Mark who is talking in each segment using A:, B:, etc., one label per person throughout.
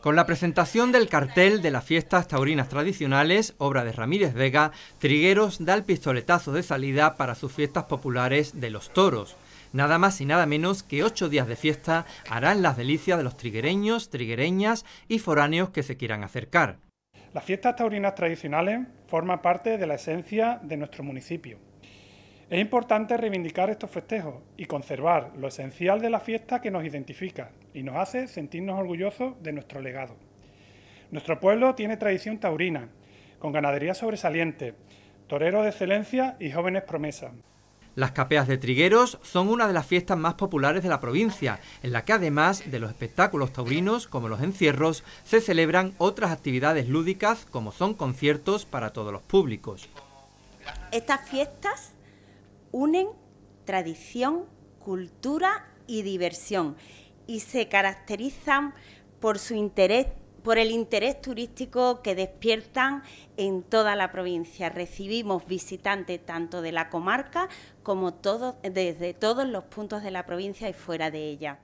A: Con la presentación del cartel de las fiestas taurinas tradicionales, obra de Ramírez Vega, Trigueros da el pistoletazo de salida para sus fiestas populares de los toros. Nada más y nada menos que ocho días de fiesta harán las delicias de los triguereños, triguereñas
B: y foráneos que se
A: quieran acercar.
B: Las fiestas taurinas tradicionales forman parte de la esencia de nuestro municipio es importante reivindicar estos festejos y conservar lo esencial de la fiesta que nos identifica y nos hace sentirnos orgullosos de nuestro legado. Nuestro pueblo tiene tradición taurina, con ganadería sobresaliente, toreros de excelencia y jóvenes promesas.
A: Las capeas de trigueros son una de las fiestas más populares de la provincia, en la que además de los espectáculos taurinos, como los encierros, se celebran otras actividades lúdicas, como son conciertos para todos los públicos.
C: Estas fiestas unen tradición, cultura y diversión y se caracterizan por su interés por el interés turístico que despiertan en toda la provincia. Recibimos visitantes tanto de la comarca como desde todos los puntos de la provincia y fuera de ella.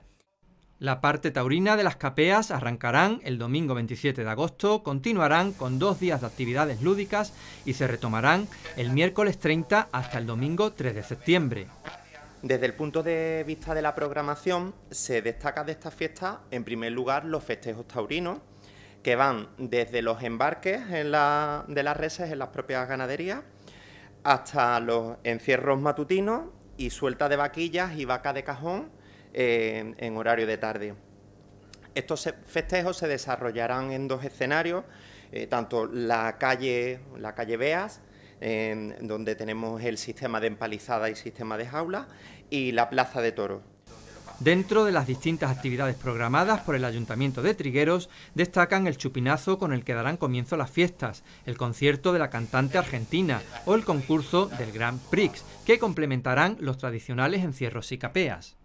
A: La parte taurina de las capeas arrancarán el domingo 27 de agosto, continuarán con dos días de actividades lúdicas y se retomarán el miércoles 30 hasta el domingo 3 de septiembre.
D: Desde el punto de vista de la programación, se destaca de esta fiesta en primer lugar, los festejos taurinos, que van desde los embarques de las reses en las propias ganaderías hasta los encierros matutinos y suelta de vaquillas y vaca de cajón en horario de tarde. Estos festejos se desarrollarán en dos escenarios, eh, tanto la calle, la calle Beas, donde tenemos el sistema de empalizada y sistema de jaula, y la plaza de toros.
A: Dentro de las distintas actividades programadas por el Ayuntamiento de Trigueros, destacan el chupinazo con el que darán comienzo las fiestas, el concierto de la cantante argentina o el concurso del Grand Prix, que complementarán los tradicionales encierros y capeas.